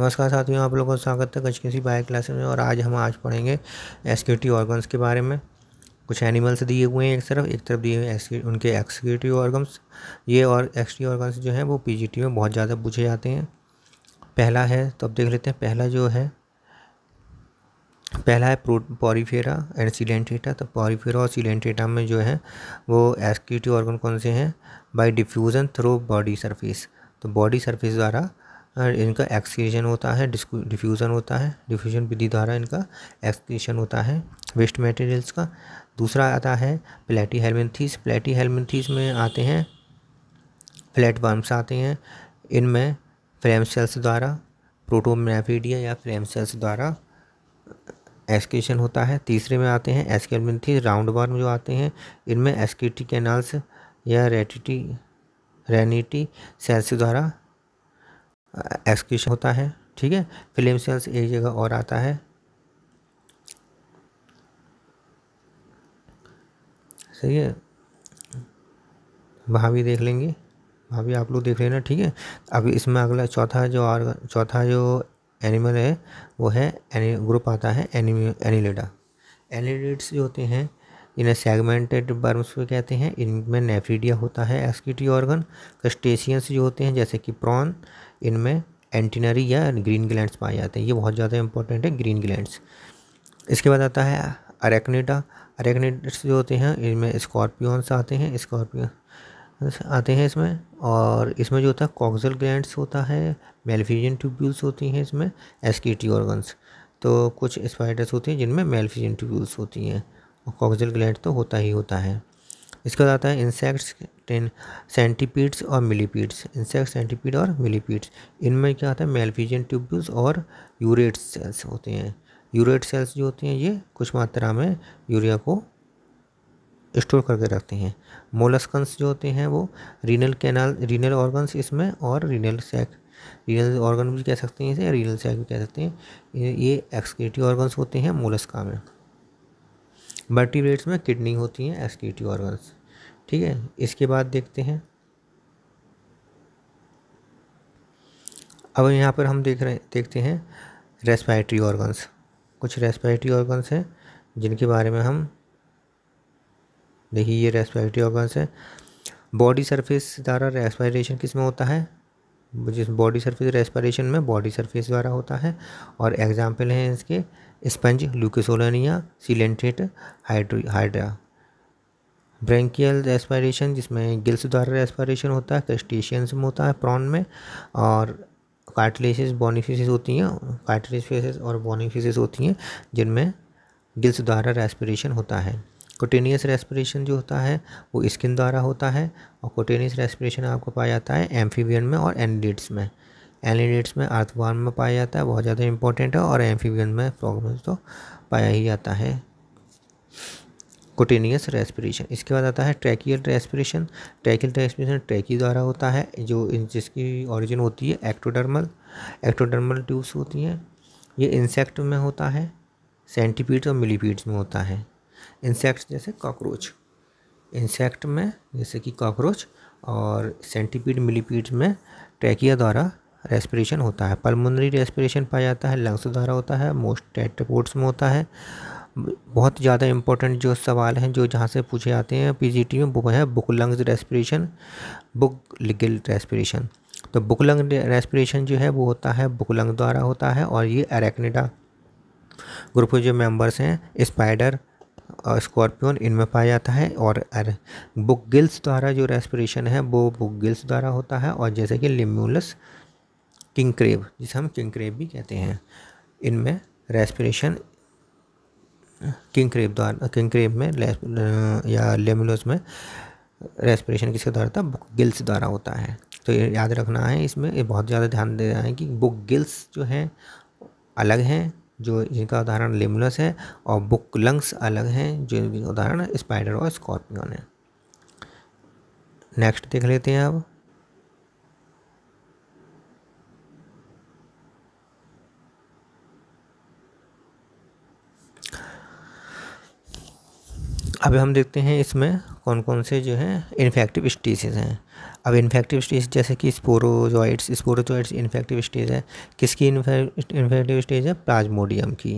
नमस्कार साथियों आप लोगों का स्वागत है कच किसी बाइक क्लास में और आज हम आज पढ़ेंगे एक्सक्यूटिव ऑर्गन्स के बारे में कुछ एनिमल्स दिए हुए हैं एक तरफ एक तरफ दिए हुए उनके एक्सक्यूटिव ऑर्गन्स ये और एक्सटी ऑर्गन्स जो हैं वो पीजीटी में बहुत ज़्यादा पूछे जाते हैं पहला है तो अब देख लेते हैं पहला जो है पहला है पॉरीफेरा एंड सीलेंटेटा तो पॉरीफेरा और सीलेंटेटा में जो है वो एक्सक्यूटिव ऑर्गन कौन से हैं by diffusion through body surface तो बॉडी सर्फेस द्वारा इनका एक्सक्रीजन होता है डिफ्यूज़न होता है डिफ्यूज़न विधि द्वारा इनका एक्सक्रीशन होता है वेस्ट मटेरियल्स का दूसरा आता है प्लेटी हेलमेंथीस प्लेटी हेलमेंथीस में आते हैं फ्लैट वर्म्स आते हैं इनमें फ्लेम सेल्स द्वारा प्रोटोमैफीडिया या फ्लेम सेल्स द्वारा एक्सक्रीशन होता है तीसरे में आते हैं एस्केलमेंथीस राउंड वर्म जो आते हैं इनमें एस्केटी कैनाल्स या रेटिटी रेनिटी सेल्स द्वारा एक्सक्यूशन होता है ठीक है फिल्म सेल्स एक जगह और आता है सही है भाभी देख लेंगे भाभी आप लोग देख लेना ठीक है अब इसमें अगला चौथा जो और चौथा जो एनिमल है वो है एनी ग्रुप आता है एनिमी एनिलेडा एनिलेट्स जो होते हैं इन्हें सेगमेंटेड बर्म्स भी कहते हैं इनमें नेफ्रीडिया होता है एक्सक्यूटी ऑर्गन क्रस्टेशियंस जो होते हैं जैसे कि प्रॉन इनमें एंटीनरी या ग्रीन ग्लैंड्स पाए जाते हैं ये बहुत ज़्यादा इंपॉर्टेंट है ग्रीन ग्लैंड्स इसके बाद आता है अरेक्नेटा अरेक्नेट्स जो होते हैं इनमें स्कॉर्पियंस आते हैं स्कॉर्पियो आते हैं इसमें और इसमें जो होता है कॉक्सल ग्लैंड्स होता है मेलफिजन ट्यूब्यूल्स होती हैं इसमें एसकेटी ऑर्गन्स तो कुछ स्पाइडर्स होते हैं जिनमें मेलफिजन ट्यूब्यूल्स होती हैं और कॉक्सल ग्लैंड तो होता ही होता है इसके बाद आता है इंसेक्ट्स सेंटीपीड्स और मिलीपीड्स इंसेक्ट सेंटीपीड और मिलीपीड्स इनमें क्या आता है मेलफिजियन ट्यूब्यूल्स और यूरेट सेल्स होते हैं यूरेट सेल्स जो होते हैं ये कुछ मात्रा में यूरिया को स्टोर करके रखते हैं मोलस्कंस जो होते हैं वो रीनल कैनाल रीनल ऑर्गन्स इसमें और रीनल सेक रीनल ऑर्गन भी कह सकते हैं इसे रीनल सेक भी कह सकते हैं ये एक्सक्रेटिव ऑर्गन्स होते हैं मोलस्का में वर्टिब्रेट्स में किडनी होती हैं एस्केटी ऑर्गन्स ठीक है इसके बाद देखते हैं अब यहाँ पर हम देख रहे देखते हैं रेस्पायरेटरी ऑर्गन्स कुछ रेस्पायरेटरी ऑर्गन्स हैं जिनके बारे में हम देखिए ये रेस्पायरेटरी ऑर्गन्स हैं बॉडी सरफेस द्वारा रेस्पायरेशन किस में होता है जिस बॉडी सरफेस रेस्पायरेशन में बॉडी सरफेस द्वारा होता है और एग्जाम्पल हैं इसके sponge leucosolenia coelenterate hydra hydra branchial respiration जिसमें गिल्स द्वारा रेस्पायरेशन होता है क्रस्टेशियंस में होता है प्रॉन में और कार्टिलेसेस बॉनीफिसेस होती हैं कार्टिलेफिसेस और बॉनीफिसेस होती हैं जिनमें गिल्स द्वारा रेस्पिरेशन होता है कोटेनियस रेस्पिरेशन जो होता है वो स्किन द्वारा होता है और कोटेनियस रेस्पिरेशन आपको पाया जाता है एम्फीवियन में और एनडिट्स में एलिडेट्स में अर्थवान में पाया जाता है बहुत ज़्यादा इंपॉर्टेंट है और एम्फीबियन में फ्रॉगमेंस तो पाया ही जाता है कोटिनियस रेस्पिरेशन इसके बाद आता है tracheal respiration tracheal respiration trachea द्वारा होता है जो जिसकी ओरिजिन होती है एक्टोडर्मल एक्टोडर्मल ट्यूब्स होती हैं ये इंसेक्ट में होता है सेंटीपीड्स और मिलीपीड्स में होता है इंसेक्ट्स जैसे कॉकरोच इंसेक्ट में जैसे कि कॉकरोच और सेंटीपीड मिलीपीड्स में ट्रैकिया द्वारा रेस्पिरेशन होता है पल्मोनरी रेस्पिरेशन पाया जाता है लंग्स द्वारा होता है मोस्ट टेट रिपोर्ट्स में होता है बहुत ज़्यादा इंपॉर्टेंट जो सवाल हैं जो जहाँ से पूछे जाते हैं पी में वो है बुक लंग्स रेस्पिरेशन बुक लिगल रेस्पिरेशन तो बुक लंग रेस्पिरेशन जो है वो होता है बुक लंग द्वारा होता है और ये एरेक्निडा ग्रुप के जो मेंबर्स हैं स्पाइडर और स्कॉर्पियन इनमें पाया जाता है और बुक गिल्स द्वारा जो रेस्पिरेशन है वो बुक गिल्स द्वारा होता है और जैसे कि लिम्यूलस किंगक्रेब जिसे हम किंगक्रेब भी कहते हैं इनमें रेस्पिरेशन किंक्रेव द्वारा किंगक्रेब में या लेमुलोस में रेस्पिरेशन किसके द्वारा था बुक गिल्स द्वारा होता है तो ये याद रखना है इसमें ये बहुत ज़्यादा ध्यान देना है कि बुक गिल्स जो हैं अलग हैं जो जिनका उदाहरण लेमुलस है और बुक लंग्स अलग हैं जो उदाहरण स्पाइडर और स्कॉर्पियन है नेक्स्ट देख लेते हैं अब अब हम देखते हैं इसमें कौन कौन से जो हैं इन्फेक्टिव स्टेजेज हैं अब इन्फेक्टिव स्टेज जैसे कि स्पोरोजॉइड्स स्पोरोजॉइड्स इन्फेक्टिव स्टेज है किसकी इन्फेक्टिव स्टेज है प्लाज्मोडियम की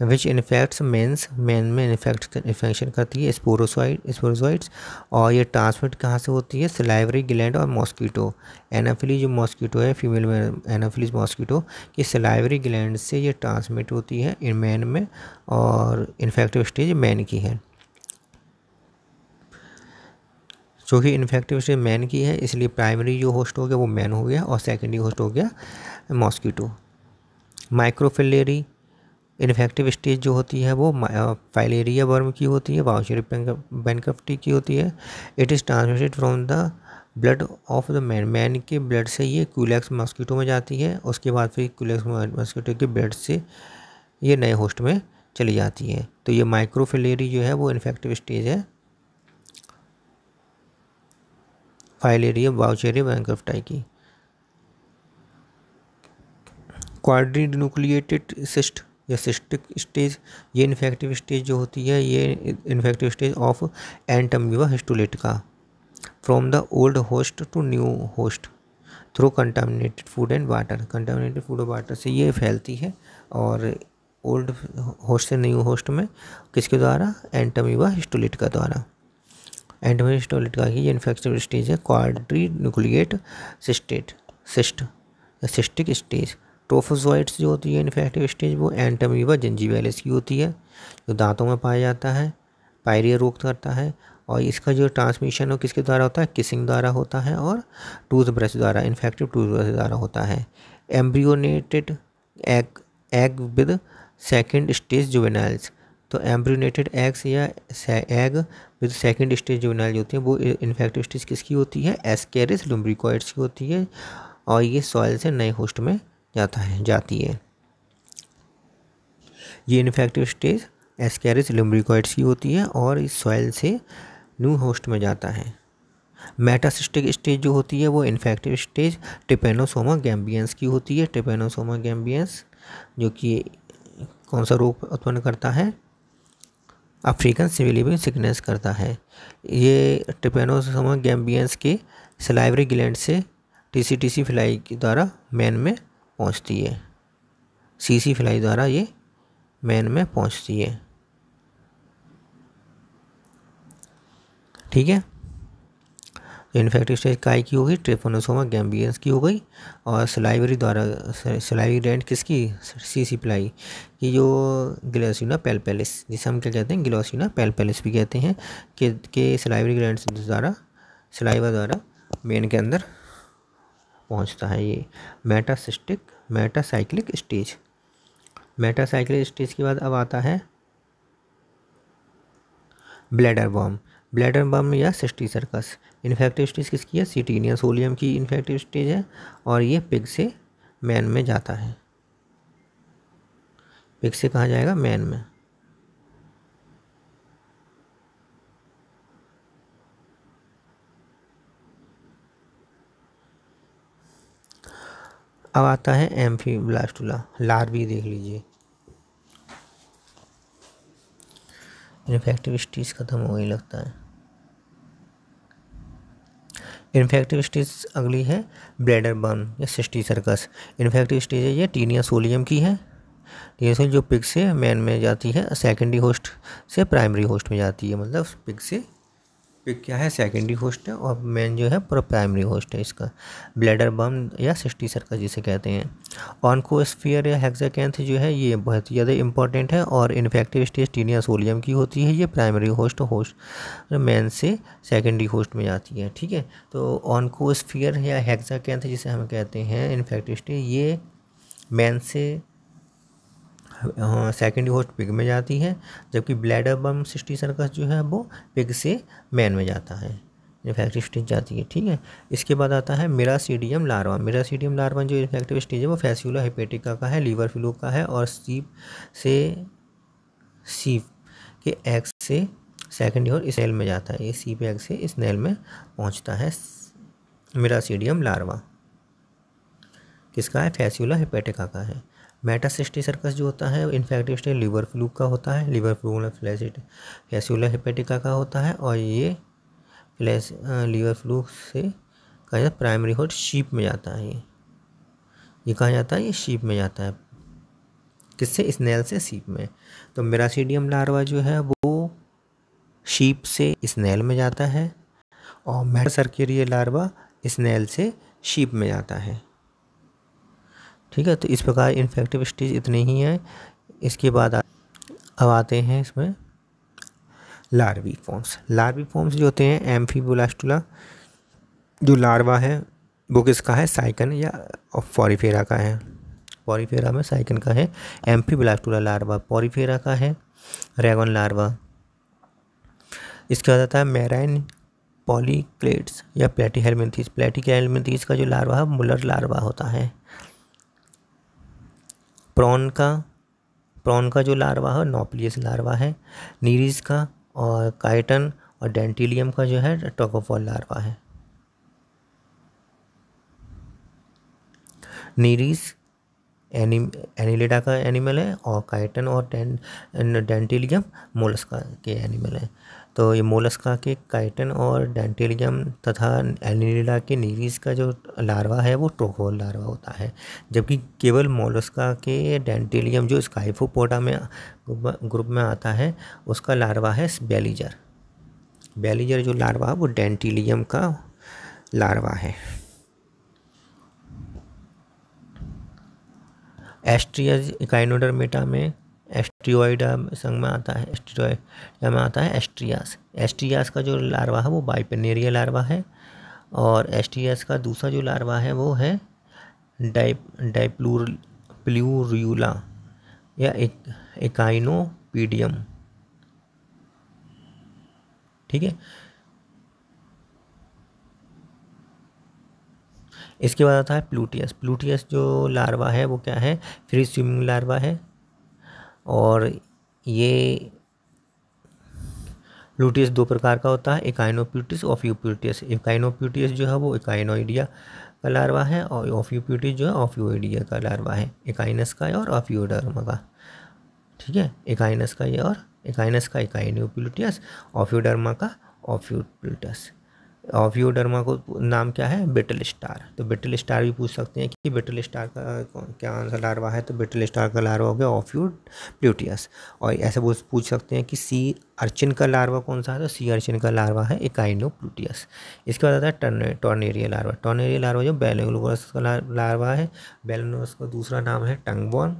विच इन्फेक्ट्स मेंस मेन में इन्फेक्ट इन्फेक्शन करती है स्पोरोसाइड स्पोरोसाइड्स और ये ट्रांसमिट कहाँ से होती है सिलाइवरी ग्लैंड और मॉस्कीटो एनाफिली जो मॉस्कीटो है फीमेल में एनाफिलीज मॉस्कीटो की सिलाइवरी ग्लैंड से ये ट्रांसमिट होती है इन मैन में और इन्फेक्टिव स्टेज मैन की है जो कि इन्फेक्टिव से मैन की है इसलिए प्राइमरी जो होस्ट हो गया वो मैन हो गया और सेकेंडरी होस्ट हो गया मॉस्कीटो माइक्रोफिलेरी इन्फेक्टिव स्टेज जो होती है वो फाइलेरिया वर्म uh, की होती है वाउचर बैंक्रफ्टी की होती है it is transmitted from the blood of the man man के ब्लड से ये क्यूलेक्स मॉस्किटो में जाती है उसके बाद फिर क्यूलेक्स मॉस्किटो के ब्लड से ये नए होस्ट में चली जाती है तो ये माइक्रोफिलेरी जो है वो इन्फेक्टिव स्टेज है बैंक ऑफ टाई की क्वाड्री न्यूक्लिएटेड सिस्ट या सिस्टिक स्टेज ये इन्फेक्टिव स्टेज जो होती है ये infective stage of entamoeba histolytica का from the old host to new host through contaminated food and water contaminated food और वाटर से ये फैलती है और ओल्ड होस्ट से न्यू होस्ट में किसके द्वारा एंटम्यूवा हिस्टोलेट का द्वारा एडवेंस टॉयलेट का ये इन्फेक्टिव स्टेज है क्वाड्री न्यूक्लिएट सिस्टेट सिस्ट सिस्टिक स्टेज ट्रोफोजोइड्स जो होती है इन्फेक्टिव स्टेज वो एंटमीवा जंजीवेलिस की होती है जो दांतों में पाया जाता है पायरिया रोक करता है और इसका जो ट्रांसमिशन हो किसके द्वारा होता है किसिंग द्वारा होता है और टूथब्रश द्वारा इन्फेक्टिव टूथब्रश द्वारा होता है embryonated egg egg with second stage juveniles तो एम्ब्रिनेटेड एग्स या egg with second stage juvenile जो होती है वो इन्फेक्टिव स्टेज किसकी होती है एस्केरिस लुम्ब्रिकॉइड्स की होती है और ये सॉइल से नए होस्ट में जाता है जाती है ये इन्फेक्टिव स्टेज एस्केरिस लुम्ब्रिकॉइड्स की होती है और इस सॉइल से न्यू होस्ट में जाता है मेटासिस्टिक स्टेज जो होती है वो इन्फेक्टिव स्टेज टिपेनोसोमा गैम्बियंस की होती है टिपेनोसोमा गैम्बियंस जो कि कौन सा रोग उत्पन्न करता है अफ्रीकन भी सिकनेस करता है ये टिपेनोसोम गैम्बियंस की सलाइवरी ग्लैंड से टीसीटीसी फ्लाई के द्वारा मैन में पहुंचती है सीसी फ्लाई द्वारा ये मैन में पहुंचती है ठीक है इन्फेक्टिव स्टेज काय की हो गई ट्रेपोनोसोमा गैम्बियंस की हो गई और सलाइवरी द्वारा सलाइवरी ग्रैंड किसकी सी सी प्लाई की जो ग्लोसिना पेलपेलिस जिसे हम क्या कहते हैं ग्लोसिना पेलपेलिस भी कहते हैं कि के सलाइवरी ग्रैंड द्वारा सलाइवा द्वारा मेन के अंदर पहुंचता है ये मेटासिस्टिक मेटासाइक्लिक स्टेज मेटासाइक्लिक स्टेज के बाद अब आता है ब्लैडर बॉम ब्लैडर बम या सिस्टी सर्कस इन्फेक्टिव स्टेज किसकी है सीटीनिया या सोलियम की इन्फेक्टिव स्टेज है और ये पिग से मैन में जाता है पिग से कहा जाएगा मैन में अब आता है एम्फी ब्लास्टूला लार्वी देख लीजिए इन्फेक्टिव स्टीज ख़त्म हो गई लगता है इन्फेक्टिव स्टेज अगली है ब्लैडर बर्न या सिस्टी सर्कस इन्फेक्टिव स्टेज है ये टीनिया सोलियम की है टीनिया सोलियम जो पिक से मैन में जाती है सेकेंडरी होस्ट से प्राइमरी होस्ट में जाती है मतलब पिक से ये क्या है सेकेंडरी होस्ट है और मेन जो है पूरा प्राइमरी होस्ट है इसका ब्लैडर बम या सिस्टी का जिसे कहते हैं ऑनकोस्फियर या हेक्साकैंथ जो है ये बहुत ज़्यादा इंपॉर्टेंट है और इन्फेक्टिव स्टेज टीनिया सोलियम की होती है ये प्राइमरी होस्ट होस्ट मेन से सेकेंडरी होस्ट में जाती है ठीक है तो ऑनकोस्फियर या हेक्साकैंथ जिसे हम कहते हैं इन्फेक्टिव स्टेज ये मेन से सेकेंडरी होस्ट पिग में जाती है जबकि ब्लैडर बम सिस्टी सर्कस जो है वो पिग से मैन में जाता है इन्फेक्टिव स्टेज जाती है ठीक है इसके बाद आता है मेरा miracidium larva miracidium larva जो इन्फेक्टिव स्टेज है वो फैसूला हेपेटिका का है लीवर फ्लू का है और सीप से सीप के एक्स से सेकेंड और इस में जाता है ये सीप एक्स से इस नैल में पहुंचता है मेरा सीडियम लार्वा किसका है फैस्यूला हेपेटिका का है मेटासिस्टी सर्कस जो होता है इन्फेक्टिव स्टेज लीवर फ्लू का होता है लीवर फ्लू में मतलब कैस्यूलर हेपेटिका का होता है और ये फ्लैस लीवर फ्लू से कहा जाता है प्राइमरी होट शीप में जाता है ये ये जाता है ये शीप में जाता है किससे स्नेल से सीप में तो मेरासीडियम लार्वा जो है वो शीप से स्नेल में जाता है और मेटासर्केरिय लार्वा स्नेल से शीप में जाता है ठीक है तो इस प्रकार इन्फेक्टिव स्टेज इतने ही हैं इसके बाद अब आते हैं इसमें लार्वी फॉर्म्स लार्वी फॉर्म्स जो होते हैं एम्फीबोलास्टुला जो लार्वा है वो किसका है साइकन या फॉरीफेरा का है पॉरीफेरा में साइकन का है एम्फीबोलास्टुला लार्वा पॉरीफेरा का है रेगन लार्वा इसके बाद आता है मैराइन पॉलीक्लेट्स या प्लेटी हेलमेंथीज प्लेटी हेलमेंथीज का जो लार्वा है मुलर लार्वा होता है प्रॉन का प्रॉन का जो लार्वा है नोपलियस लार्वा है नीरीज का और काइटन और डेंटिलियम का जो है टोकोफॉल लार्वा है नीरीज एनिम एनिलेडा का एनिमल है और काइटन और डेंटिलियम मोलस्का के एनिमल है तो ये मोलस्का के काइटन और डेंटेलियम तथा एलिनीला के नीरीज का जो लार्वा है वो ट्रोकोल लार्वा होता है जबकि केवल मोलस्का के डेंटेलियम जो स्काइफोपोडा में ग्रुप में आता है उसका लार्वा है बेलीजर बेलीजर जो लार्वा है वो डेंटिलियम का लार्वा है एस्ट्रियज इकाइनोडरमेटा में एस्ट्रियोइडा संघ में आता है एस्ट्रियोइडा में आता है एस्ट्रियास एस्ट्रियास का जो लार्वा है वो बाइपेनेरिया लार्वा है और एस्ट्रियास का दूसरा जो लार्वा है वो है डाइप डाइप्लूर प्लूरियूला या एक एकाइनोपीडियम ठीक है इसके बाद आता है प्लूटियस प्लूटियस जो लार्वा है वो क्या है फ्री स्विमिंग लार्वा है और ये ल्यूटियस दो प्रकार का होता है इकाइनोप्यूटिस ऑफ यूप्यूटियस इकाइनोप्यूटियस जो है वो इकाइनोइडिया का लार्वा है और यूप्यूटिस जो है ऑफ यूडिया का लार्वा है इकाइनस का है और ऑफियोडर्मा का ठीक है इकाइनस का ये और इकाइनस का इकाइनोप्यूटियस ऑफियोडर्मा का यूप्यूटस और को नाम क्या है बिटल स्टार तो बिटल स्टार भी पूछ सकते हैं कि बिटल स्टार का क्या आंसर लार्वा है तो बिटल स्टार का लार्वा हो गया ऑफ्यूड प्लूटियस और ऐसे वो पूछ सकते हैं कि सी अर्चिन का लार्वा कौन सा है तो सी अर्चिन का लार्वा है इकाइनो प्लूटियस इसके बाद आता है टॉर्नेरिया लार्वा टॉर्नेरिया लार्वा जो बेलोगोरस का लार्वा है बेलोनोस का दूसरा नाम है टंगबॉन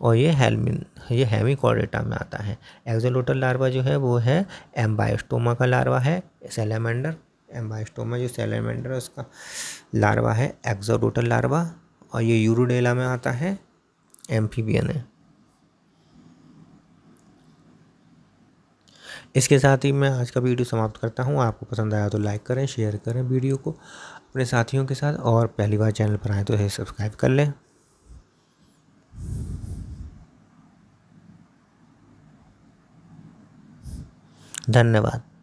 और ये हेलमिन ये हैमी कॉर्डेटा में आता है एक्जोलोटल लार्वा जो है वो है एम्बायोस्टोमा का लार्वा है सेलेमेंडर एम्बाइस्टोमा जो सेलेमेंडर है उसका लार्वा है एक्जोडोटल लार्वा और ये यूरोडेला में आता है एम्फीबियन है इसके साथ ही मैं आज का वीडियो समाप्त करता हूँ आपको पसंद आया तो लाइक करें शेयर करें वीडियो को अपने साथियों के साथ और पहली बार चैनल पर आए तो इसे सब्सक्राइब कर लें धन्यवाद